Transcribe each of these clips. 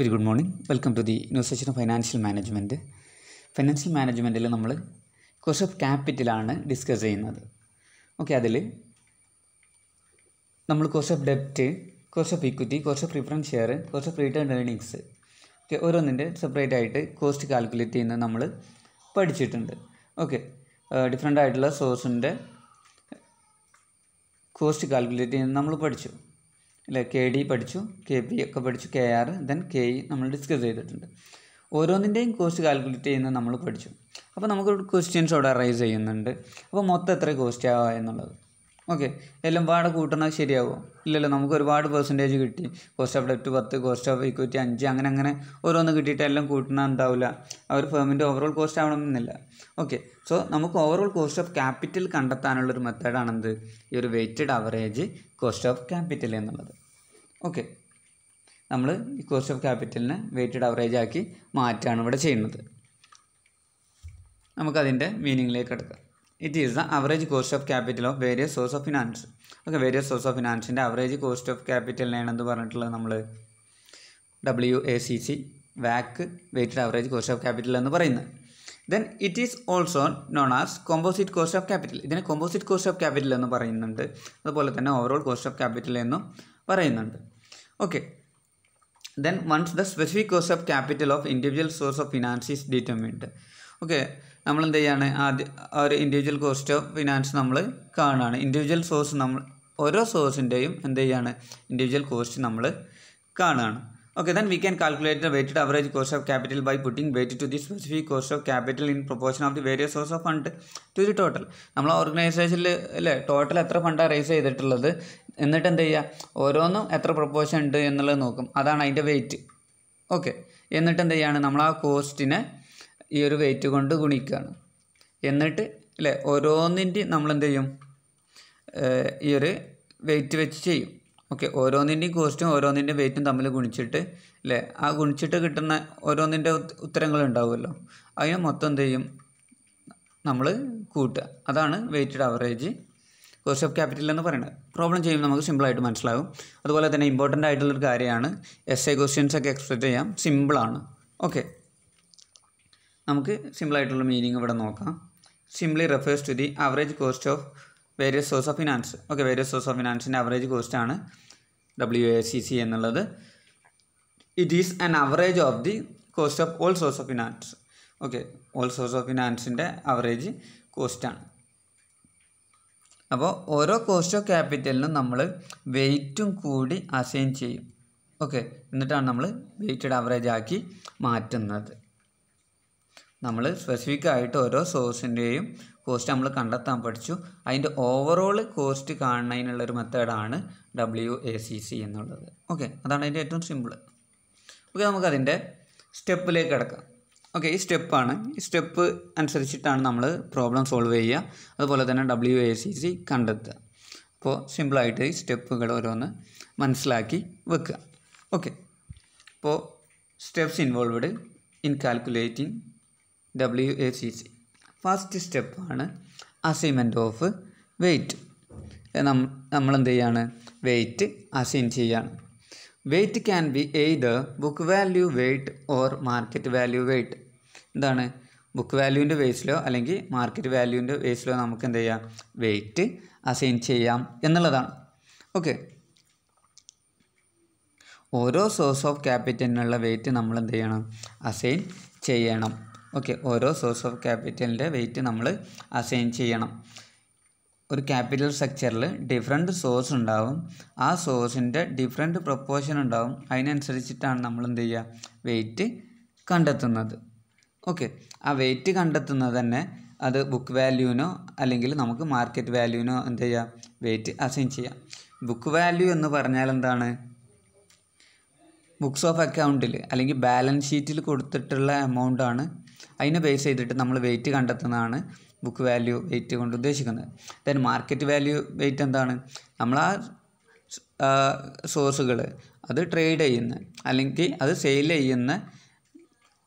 very good morning welcome to the news session of financial management financial മാനേജ്മെൻറ്റിൽ നമ്മൾ cost of ക്യാപിറ്റലാണ് discuss ചെയ്യുന്നത് okay അതിൽ നമ്മൾ കോസ്റ്റ് ഓഫ് ഡെപ്റ്റ് cost of equity cost of preference share cost of return earnings okay ഓരോന്നിൻ്റെ separate ആയിട്ട് cost calculate ചെയ്യുന്നത് നമ്മൾ പഠിച്ചിട്ടുണ്ട് ഓക്കെ ഡിഫറെൻ്റ് ആയിട്ടുള്ള സോഴ്സിൻ്റെ കോസ്റ്റ് കാൽക്കുലേറ്റ് ചെയ്യുന്നത് നമ്മൾ പഠിച്ചു അല്ലെ കെ ഡി പഠിച്ചു കെ പി ഒക്കെ പഠിച്ചു K R then K E നമ്മൾ ഡിസ്കസ് ചെയ്തിട്ടുണ്ട് ഓരോന്നിൻ്റെയും കോസ്റ്റ് കാൽക്കുലേറ്റ് ചെയ്യുന്ന നമ്മൾ പഠിച്ചു അപ്പോൾ നമുക്ക് ക്വസ്റ്റ്യൻസ് അവിടെ അറൈസ് ചെയ്യുന്നുണ്ട് അപ്പോൾ മൊത്തം എത്ര കോസ്റ്റ് ആവുക എന്നുള്ളത് ഓക്കെ എല്ലാം പാടെ കൂട്ടണത് ശരിയാവുമോ ഇല്ലല്ലോ നമുക്ക് ഒരുപാട് പെർസെൻറ്റേജ് കിട്ടി കോസ്റ്റ് ഓഫ് ഡെറ്റ് പത്ത് കോസ്റ്റ് ഓഫ് ഇക്വിറ്റി അഞ്ച് അങ്ങനെ അങ്ങനെ ഓരോന്ന് കിട്ടിയിട്ട് എല്ലാം കൂട്ടണ ഉണ്ടാവില്ല ആ ഒരു ഫേമിൻ്റെ ഓവറോൾ കോസ്റ്റ് ആവണമെന്നില്ല ഓക്കെ സോ നമുക്ക് ഓവറോൾ കോസ്റ്റ് ഓഫ് ക്യാപിറ്റൽ കണ്ടെത്താനുള്ളൊരു മെത്തേഡാണെന്ത് ഈ ഒരു weighted average cost of capital എന്നുള്ളത് ഓക്കെ നമ്മൾ ഈ കോസ്റ്റ് ഓഫ് ക്യാപിറ്റലിനെ വെയ്റ്റഡ് അവറേജ് ആക്കി മാറ്റുകയാണ് ഇവിടെ ചെയ്യുന്നത് നമുക്കതിൻ്റെ മീനിങ്ങിലേക്ക് എടുക്കാം it is the average cost of capital of various source of finance okay various source of ഫിനാൻസിൻ്റെ അവറേജ് കോസ്റ്റ് ഓഫ് ക്യാപിറ്റലിനെയാണ് പറഞ്ഞിട്ടുള്ളത് നമ്മൾ ഡബ്ല്യു എ സി സി വാക്ക് weighted average cost of capital എന്ന് പറയുന്നത് then it is also known as composite cost of capital ഇതിനെ composite cost of capital എന്ന് പറയുന്നുണ്ട് അതുപോലെ തന്നെ ഓവറോൾ കോസ്റ്റ് ഓഫ് ക്യാപിറ്റൽ എന്നും പറയുന്നുണ്ട് okay then once the specific cost of capital of individual source of finance is determined okay നമ്മൾ എന്ത് ചെയ്യാണ് ആദ്യ ഒരു ഇൻഡിവിജ്വൽ കോസ്റ്റ് ഓഫ് ഫിനാൻസ് നമ്മൾ കാണുകയാണ് ഇൻഡിവിജ്വൽ സോഴ്സ് നമ്മൾ ഓരോ സോഴ്സിൻ്റെയും എന്ത് ചെയ്യുകയാണ് ഇൻഡിവിജ്വൽ കോസ്റ്റ് നമ്മൾ കാണുകയാണ് okay then we can calculate the weighted average cost of capital by putting weight to the specific cost of capital in proportion of the various source of fund to the total നമ്മൾ ഓർഗനൈസേഷനിൽ അല്ലേ total എത്ര ഫണ്ടാണ് raise ചെയ്തിട്ടുള്ളത് എന്നിട്ട് എന്ത് ചെയ്യുക ഓരോന്നും എത്ര പ്രൊപ്പോർഷൻ ഉണ്ട് എന്നുള്ളത് നോക്കും അതാണ് അതിൻ്റെ വെയിറ്റ് ഓക്കെ എന്നിട്ട് എന്ത് ചെയ്യുകയാണ് നമ്മൾ ആ കോസ്റ്റിനെ ഈ ഒരു വെയിറ്റ് കൊണ്ട് ഗുണിക്കുകയാണ് എന്നിട്ട് അല്ലേ ഓരോന്നിൻ്റെയും നമ്മളെന്ത് ചെയ്യും ഈ ഒരു വെയിറ്റ് വെച്ച് ചെയ്യും ഓക്കെ ഓരോന്നിൻ്റെയും കോസ്റ്റും ഓരോന്നിൻ്റെയും വെയിറ്റും തമ്മിൽ ഗുണിച്ചിട്ട് അല്ലേ ആ ഗുണിച്ചിട്ട് കിട്ടുന്ന ഓരോന്നിൻ്റെ ഉത്തരങ്ങൾ ഉണ്ടാവുമല്ലോ അതിനെ മൊത്തം എന്ത് ചെയ്യും നമ്മൾ കൂട്ടുക അതാണ് weighted average cost of capital എന്ന് പറയുന്നത് പ്രോബ്ലം ചെയ്യുമ്പോൾ നമുക്ക് സിമ്പിളായിട്ട് മനസ്സിലാകും അതുപോലെ തന്നെ ഇമ്പോർട്ടൻ്റ് ആയിട്ടുള്ളൊരു കാര്യമാണ് എസ് എ ക്വസ്റ്റ്യൻസ് ഒക്കെ എക്സ്പെക്ട് ചെയ്യാം സിമ്പിളാണ് ഓക്കെ നമുക്ക് സിമ്പിളായിട്ടുള്ള മീനിങ് ഇവിടെ നോക്കാം simply refers to the average cost of various source of finance okay various source of ഫിനാൻസിൻ്റെ ആവറേജ് കോസ്റ്റ് ആണ് ഡബ്ല്യു എ സി സി എന്നുള്ളത് it is an average of the cost of all source of finance okay all source of ഫിനാൻസിൻ്റെ average കോസ്റ്റാണ് അപ്പോൾ ഓരോ cost of ക്യാപിറ്റലിനും നമ്മൾ വെയിറ്റും കൂടി അസൈൻ ചെയ്യും ഓക്കെ എന്നിട്ടാണ് നമ്മൾ വെയിറ്റഡ് ആവറേജ് ആക്കി മാറ്റുന്നത് നമ്മൾ സ്പെസിഫിക് ആയിട്ട് ഓരോ സോഴ്സിൻ്റെയും കോസ്റ്റ് നമ്മൾ കണ്ടെത്താൻ പഠിച്ചു അതിൻ്റെ ഓവറോൾ കോസ്റ്റ് കാണുന്നതിനുള്ളൊരു മെത്തേഡാണ് ഡബ്ല്യു എ സി സി എന്നുള്ളത് ഓക്കെ അതാണ് അതിൻ്റെ ഏറ്റവും സിമ്പിൾ ഓക്കെ നമുക്കതിൻ്റെ സ്റ്റെപ്പിലേക്ക് കിടക്കാം ഓക്കെ ഈ സ്റ്റെപ്പാണ് ഈ സ്റ്റെപ്പ് അനുസരിച്ചിട്ടാണ് നമ്മൾ പ്രോബ്ലം സോൾവ് ചെയ്യുക അതുപോലെ തന്നെ ഡബ്ല്യു എ സി സി കണ്ടെത്തുക അപ്പോൾ സിമ്പിളായിട്ട് ഈ സ്റ്റെപ്പുകൾ ഓരോന്ന് മനസ്സിലാക്കി വെക്കുക ഓക്കെ അപ്പോൾ steps involved in calculating W A C C first സ്റ്റെപ്പാണ് അസൈൻമെൻറ്റ് ഓഫ് വെയ്റ്റ് നമ്മൾ എന്ത് ചെയ്യാണ് വെയ്റ്റ് അസൈൻ ചെയ്യാണ് weight can be either book value weight or market value weight എന്താണ് ബുക്ക് വാല്യൂവിൻ്റെ ബേസിലോ അല്ലെങ്കിൽ മാർക്കറ്റ് വാല്യൂവിൻ്റെ ബേസിലോ നമുക്ക് എന്ത് ചെയ്യാം വെയ്റ്റ് അസൈൻ ചെയ്യാം എന്നുള്ളതാണ് ഓക്കെ ഓരോ സോഴ്സ് ഓഫ് ക്യാപിറ്റലിനുള്ള വെയ്റ്റ് നമ്മൾ എന്ത് ചെയ്യണം അസൈൻ ചെയ്യണം ഓക്കെ ഓരോ സോഴ്സ് ഓഫ് ക്യാപിറ്റലിൻ്റെ വെയിറ്റ് നമ്മൾ അസൈൻ ചെയ്യണം ഒരു ക്യാപിറ്റൽ സ്ട്രക്ചറിൽ ഡിഫറെൻറ്റ് സോഴ്സ് ഉണ്ടാവും ആ സോഴ്സിൻ്റെ ഡിഫറെൻറ്റ് പ്രൊപ്പോർഷൻ ഉണ്ടാവും അതിനനുസരിച്ചിട്ടാണ് നമ്മൾ എന്ത് ചെയ്യുക വെയിറ്റ് കണ്ടെത്തുന്നത് ഓക്കെ ആ വെയിറ്റ് കണ്ടെത്തുന്നത് തന്നെ അത് ബുക്ക് വാല്യൂവിനോ അല്ലെങ്കിൽ നമുക്ക് മാർക്കറ്റ് വാല്യൂവിനോ എന്ത് ചെയ്യുക വെയിറ്റ് അസൈൻ ചെയ്യാം ബുക്ക് വാല്യൂ എന്ന് പറഞ്ഞാൽ എന്താണ് ബുക്സ് ഓഫ് അക്കൗണ്ടിൽ അല്ലെങ്കിൽ ബാലൻസ് ഷീറ്റിൽ കൊടുത്തിട്ടുള്ള എമൗണ്ടാണ് അതിനെ ബേസ് ചെയ്തിട്ട് നമ്മൾ വെയിറ്റ് കണ്ടെത്തുന്നതാണ് ബുക്ക് വാല്യൂ വെയിറ്റ് കൊണ്ട് ഉദ്ദേശിക്കുന്നത് ദെൻ മാർക്കറ്റ് വാല്യൂ വെയിറ്റ് എന്താണ് നമ്മൾ ആ സോഴ്സുകൾ അത് ട്രേഡ് ചെയ്യുന്ന അല്ലെങ്കിൽ അത് സെയിൽ ചെയ്യുന്ന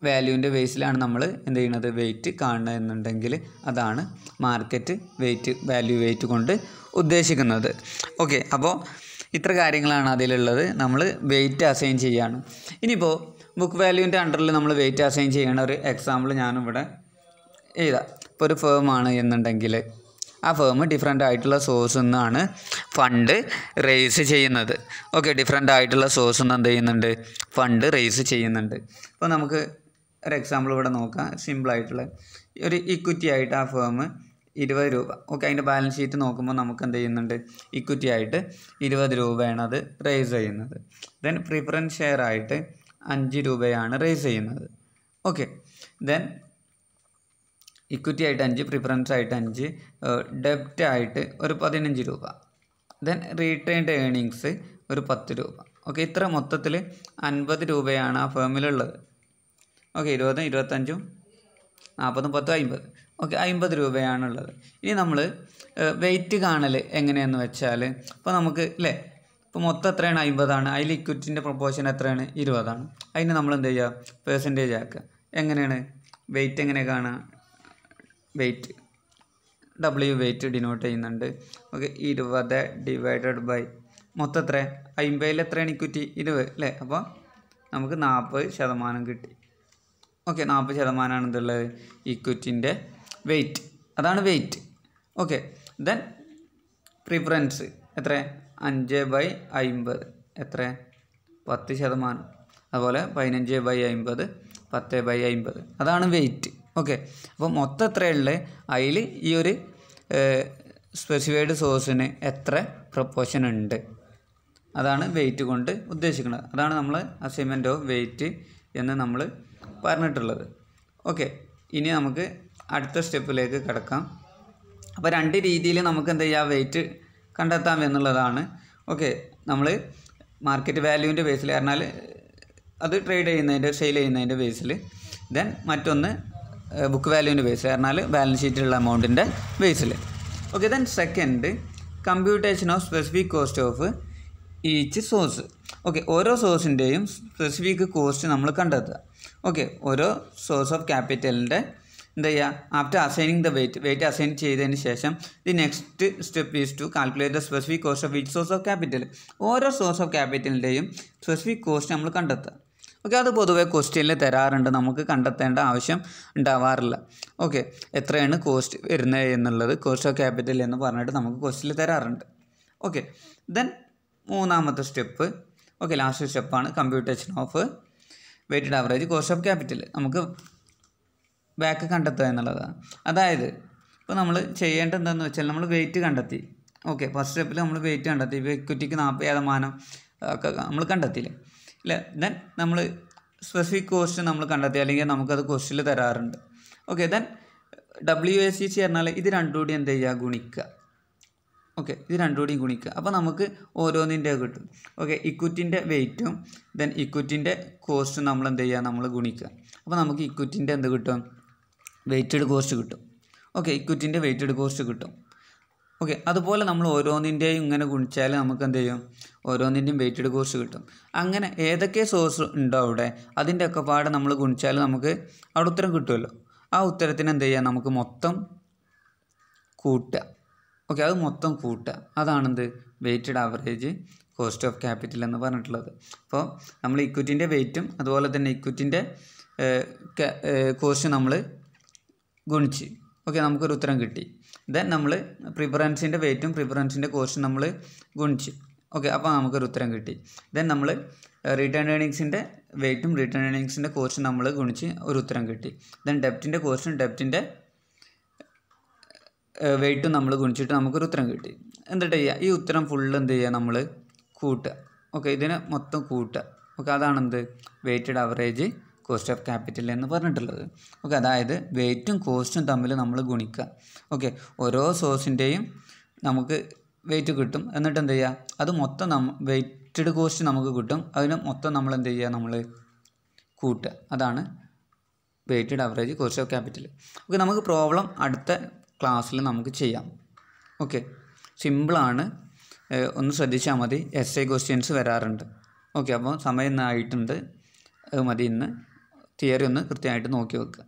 വാല്യൂവിൻ്റെ ബേസിലാണ് നമ്മൾ എന്ത് ചെയ്യുന്നത് വെയിറ്റ് കാണുന്നത് എന്നുണ്ടെങ്കിൽ അതാണ് മാർക്കറ്റ് വെയിറ്റ് വാല്യൂ വെയിറ്റ് കൊണ്ട് ഉദ്ദേശിക്കുന്നത് ഓക്കെ അപ്പോൾ ഇത്ര കാര്യങ്ങളാണ് അതിലുള്ളത് നമ്മൾ വെയിറ്റ് അസൈൻ ചെയ്യാണ് ഇനിയിപ്പോൾ ബുക്ക് വാല്യൂവിൻ്റെ അണ്ടറിൽ നമ്മൾ വെയിറ്റ് അസൈൻ ചെയ്യണ ഒരു എക്സാമ്പിൾ ഞാനിവിടെ എഴുതാം ഇപ്പോൾ ഒരു ഫേമാണ് എന്നുണ്ടെങ്കിൽ ആ ഫേം ഡിഫറെൻ്റ് ആയിട്ടുള്ള സോഴ്സിൽ നിന്നാണ് ഫണ്ട് റേസ് ചെയ്യുന്നത് ഓക്കെ ഡിഫറെൻ്റ് ആയിട്ടുള്ള സോഴ്സിൽ നിന്ന് എന്ത് ചെയ്യുന്നുണ്ട് ഫണ്ട് റേസ് ചെയ്യുന്നുണ്ട് അപ്പോൾ നമുക്ക് ഒരു എക്സാമ്പിൾ ഇവിടെ നോക്കാം സിമ്പിളായിട്ടുള്ള ഒരു ഇക്വിറ്റി ആയിട്ട് ആ ഫേം ഇരുപത് രൂപ ഓക്കെ അതിൻ്റെ ബാലൻസ് ഷീറ്റ് നോക്കുമ്പോൾ നമുക്ക് എന്ത് ചെയ്യുന്നുണ്ട് ഇക്വിറ്റി ആയിട്ട് ഇരുപത് രൂപയാണ് അത് റേസ് ചെയ്യുന്നത് ദെൻ പ്രിഫറൻസ് ഷെയർ ആയിട്ട് അഞ്ച് രൂപയാണ് റേസ് ചെയ്യുന്നത് ഓക്കെ ദെൻ ഇക്വിറ്റി ആയിട്ട് അഞ്ച് പ്രിഫറൻസ് ആയിട്ട് അഞ്ച് ഡെപ്റ്റ് ആയിട്ട് ഒരു പതിനഞ്ച് രൂപ ദെൻ റീട്ടേൺഡ് ഏണിങ്സ് ഒരു പത്ത് രൂപ ഓക്കെ ഇത്ര മൊത്തത്തിൽ അൻപത് രൂപയാണ് ആ ഫേമിലുള്ളത് ഓക്കെ ഇരുപത് ഇരുപത്തഞ്ചും നാൽപ്പതും പത്തും അമ്പത് ഓക്കെ അമ്പത് രൂപയാണുള്ളത് ഇനി നമ്മൾ വെയിറ്റ് കാണൽ എങ്ങനെയാണെന്ന് വെച്ചാൽ ഇപ്പോൾ നമുക്ക് അല്ലേ ഇപ്പോൾ മൊത്തം എത്രയാണ് അമ്പതാണ് അതിൽ ഇക്വിറ്റിൻ്റെ പ്രൊപ്പോഷൻ എത്രയാണ് ഇരുപതാണ് അതിന് നമ്മൾ എന്ത് ചെയ്യുക പെർസെൻറ്റേജ് ആക്കുക എങ്ങനെയാണ് വെയിറ്റ് എങ്ങനെ കാണുക വെയിറ്റ് ഡബ്ല്യു വെയിറ്റ് ഡിനോട്ട് ചെയ്യുന്നുണ്ട് ഓക്കെ ഇരുപത് ഡിവൈഡഡ് ബൈ മൊത്തം എത്ര അമ്പതിൽ എത്രയാണ് ഇക്വിറ്റി ഇരുപത് അല്ലേ അപ്പോൾ നമുക്ക് നാൽപ്പത് ശതമാനം കിട്ടി ഓക്കെ നാൽപ്പത് ശതമാനമാണ് എന്തുള്ളത് ഇക്വിറ്റിൻ്റെ വെയിറ്റ് അതാണ് വെയിറ്റ് ഓക്കെ ദെൻ പ്രിഫറൻസ് എത്ര അഞ്ച് ബൈ അമ്പത് എത്ര പത്ത് ശതമാനം അതുപോലെ പതിനഞ്ച് ബൈ അമ്പത് പത്ത് ബൈ അമ്പത് അതാണ് വെയിറ്റ് ഓക്കെ അപ്പോൾ മൊത്തം എത്രയുള്ളത് അതിൽ ഈ ഒരു സ്പെസിഫൈഡ് സോഴ്സിന് എത്ര പ്രപ്പോഷൻ ഉണ്ട് അതാണ് വെയിറ്റ് കൊണ്ട് ഉദ്ദേശിക്കുന്നത് അതാണ് നമ്മൾ അസൈൻമെൻ്റ് ഓഫ് വെയിറ്റ് എന്ന് നമ്മൾ പറഞ്ഞിട്ടുള്ളത് ഓക്കെ ഇനി നമുക്ക് അടുത്ത സ്റ്റെപ്പിലേക്ക് കിടക്കാം അപ്പോൾ രണ്ട് രീതിയിൽ നമുക്ക് എന്താ ചെയ്യുക വെയിറ്റ് കണ്ടെത്താം എന്നുള്ളതാണ് ഓക്കെ നമ്മൾ മാർക്കറ്റ് വാല്യൂവിൻ്റെ ബേസിൽ പറഞ്ഞാൽ അത് ട്രേഡ് ചെയ്യുന്നതിൻ്റെ സെയിൽ ചെയ്യുന്നതിൻ്റെ ബേസിൽ ദെൻ മറ്റൊന്ന് ബുക്ക് വാല്യൂവിൻ്റെ ബേസിൽ പറഞ്ഞാൽ ബാലൻസ് ഷീറ്റിലുള്ള എമൗണ്ടിൻ്റെ ബേസിൽ okay then second computation of specific cost of each source okay ഓരോ സോഴ്സിൻ്റെയും സ്പെസിഫിക് കോസ്റ്റ് നമ്മൾ കണ്ടെത്തുക ഓക്കെ ഓരോ സോഴ്സ് ഓഫ് ക്യാപിറ്റലിൻ്റെ എന്താ ചെയ്യുക after assigning the weight weight assign ചെയ്തതിന് ശേഷം the next step is to calculate the specific cost of which source of capital ഓരോ സോഴ്സ് ഓഫ് ക്യാപിറ്റലിൻ്റെയും സ്പെസിഫിക് കോസ്റ്റ് നമ്മൾ കണ്ടെത്തുക ഓക്കെ അത് പൊതുവെ ക്വസ്റ്റ്യനിൽ തരാറുണ്ട് നമുക്ക് കണ്ടെത്തേണ്ട ആവശ്യം ഉണ്ടാവാറില്ല ഓക്കെ എത്രയാണ് കോസ്റ്റ് വരുന്നത് എന്നുള്ളത് കോസ്റ്റ് ഓഫ് ക്യാപിറ്റൽ എന്ന് പറഞ്ഞിട്ട് നമുക്ക് ക്വസ്റ്റ്യനിൽ തരാറുണ്ട് ഓക്കെ ദെൻ മൂന്നാമത്തെ സ്റ്റെപ്പ് ഓക്കെ ലാസ്റ്റ് സ്റ്റെപ്പാണ് computation of weighted average cost of capital നമുക്ക് ബാക്ക് കണ്ടെത്തുക എന്നുള്ളതാണ് അതായത് ഇപ്പോൾ നമ്മൾ ചെയ്യേണ്ടത് എന്താണെന്ന് വെച്ചാൽ നമ്മൾ വെയിറ്റ് കണ്ടെത്തി ഓക്കെ ഫസ്റ്റ് സ്റ്റെപ്പിൽ നമ്മൾ വെയിറ്റ് കണ്ടെത്തി ഇപ്പോൾ ഇക്വിറ്റിക്ക് നാൽപ്പത് ശതമാനം ഒക്കെ നമ്മൾ കണ്ടെത്തിയില്ലേ ഇല്ല ദെൻ നമ്മൾ സ്പെസിഫിക് കോസ്റ്റ് നമ്മൾ കണ്ടെത്തി അല്ലെങ്കിൽ നമുക്കത് കോസ്റ്റിൽ തരാറുണ്ട് okay then W A C C പറഞ്ഞാൽ ഇത് രണ്ടും കൂടി എന്ത് ചെയ്യുക ഗുണിക്കുക ഓക്കെ ഇത് രണ്ടും കൂടി ഗുണിക്കുക അപ്പോൾ നമുക്ക് ഓരോന്നിൻ്റെ കിട്ടും ഓക്കെ ഇക്വിറ്റിൻ്റെ വെയിറ്റും ദെൻ ഇക്വിറ്റിൻ്റെ കോസ്റ്റും നമ്മൾ എന്ത് ചെയ്യുക നമ്മൾ ഗുണിക്കുക അപ്പോൾ നമുക്ക് ഇക്വിറ്റിൻ്റെ എന്ത് കിട്ടും വെയ്റ്റഡ് കോസ്റ്റ് കിട്ടും ഓക്കെ ഇക്വിറ്റിൻ്റെ വെയ്റ്റഡ് കോസ്റ്റ് കിട്ടും ഓക്കെ അതുപോലെ നമ്മൾ ഓരോന്നിൻ്റെയും ഇങ്ങനെ ഗുണിച്ചാൽ നമുക്ക് എന്ത് ചെയ്യും ഓരോന്നിൻ്റെയും വെയ്റ്റഡ് കോസ്റ്റ് കിട്ടും അങ്ങനെ ഏതൊക്കെ സോഴ്സ് ഉണ്ടോ അവിടെ അതിൻ്റെ ഒക്കെ പാടെ നമ്മൾ ഗുണിച്ചാൽ നമുക്ക് അവിടെ ഉത്തരം കിട്ടുമല്ലോ ആ ഉത്തരത്തിന് എന്ത് ചെയ്യാം നമുക്ക് മൊത്തം കൂട്ടുക ഓക്കെ അത് മൊത്തം കൂട്ടുക അതാണെന്ത് weighted average cost of capital എന്ന് പറഞ്ഞിട്ടുള്ളത് അപ്പോൾ നമ്മൾ ഇക്വിറ്റിൻ്റെ വെയ്റ്റും അതുപോലെ തന്നെ ഇക്വിറ്റിൻ്റെ കോസ്റ്റ് നമ്മൾ ഗുണിച്ച് ഓക്കെ നമുക്കൊരു ഉത്തരം കിട്ടി ദെൻ നമ്മൾ പ്രിഫറൻസിൻ്റെ വെയിറ്റും പ്രിഫറൻസിൻ്റെ കോസ്റ്റും നമ്മൾ ഗുണിച്ച് ഓക്കെ അപ്പോൾ നമുക്കൊരു ഉത്തരം കിട്ടി ദെൻ നമ്മൾ റിട്ടേൺ ഏണിങ്സിൻ്റെ വെയിറ്റും റിട്ടേൺ ഏണിങ്സിൻ്റെ കോസ്റ്റും നമ്മൾ ഗുണിച്ച് ഒരു ഉത്തരം കിട്ടി ദെൻ ഡെപ്റ്റിൻ്റെ കോസ്റ്റും ഡെപ്റ്റിൻ്റെ വെയിറ്റും നമ്മൾ ഗുണിച്ചിട്ട് നമുക്കൊരു ഉത്തരം കിട്ടി എന്നിട്ട് ചെയ്യുക ഈ ഉത്തരം ഫുള്ള് എന്ത് ചെയ്യുക നമ്മൾ കൂട്ടുക ഓക്കെ ഇതിനെ മൊത്തം കൂട്ടുക ഓക്കെ അതാണ് എന്ത് അവറേജ് കോസ്റ്റ് ഓഫ് ക്യാപിറ്റൽ എന്ന് പറഞ്ഞിട്ടുള്ളത് ഓക്കെ അതായത് വെയിറ്റും കോസ്റ്റും തമ്മിൽ നമ്മൾ ഗുണിക്കുക ഓക്കെ ഓരോ സോഴ്സിൻ്റെയും നമുക്ക് വെയിറ്റ് കിട്ടും എന്നിട്ട് എന്ത് ചെയ്യുക അത് മൊത്തം നമ്മ വെയിറ്റഡ് കോസ്റ്റ് നമുക്ക് കിട്ടും അതിന് മൊത്തം നമ്മൾ എന്ത് ചെയ്യുക നമ്മൾ കൂട്ടുക അതാണ് weighted average cost of capital okay നമുക്ക് പ്രോബ്ലം അടുത്ത ക്ലാസ്സിൽ നമുക്ക് ചെയ്യാം ഓക്കെ സിമ്പിളാണ് ഒന്ന് ശ്രദ്ധിച്ചാൽ മതി എസ് ഐ ക്വസ്റ്റ്യൻസ് വരാറുണ്ട് ഓക്കെ അപ്പോൾ സമയം ഇന്ന് ആയിട്ടുണ്ട് അത് മതി ഇന്ന് തിയറി ഒന്ന് കൃത്യമായിട്ട് നോക്കി വെക്കുക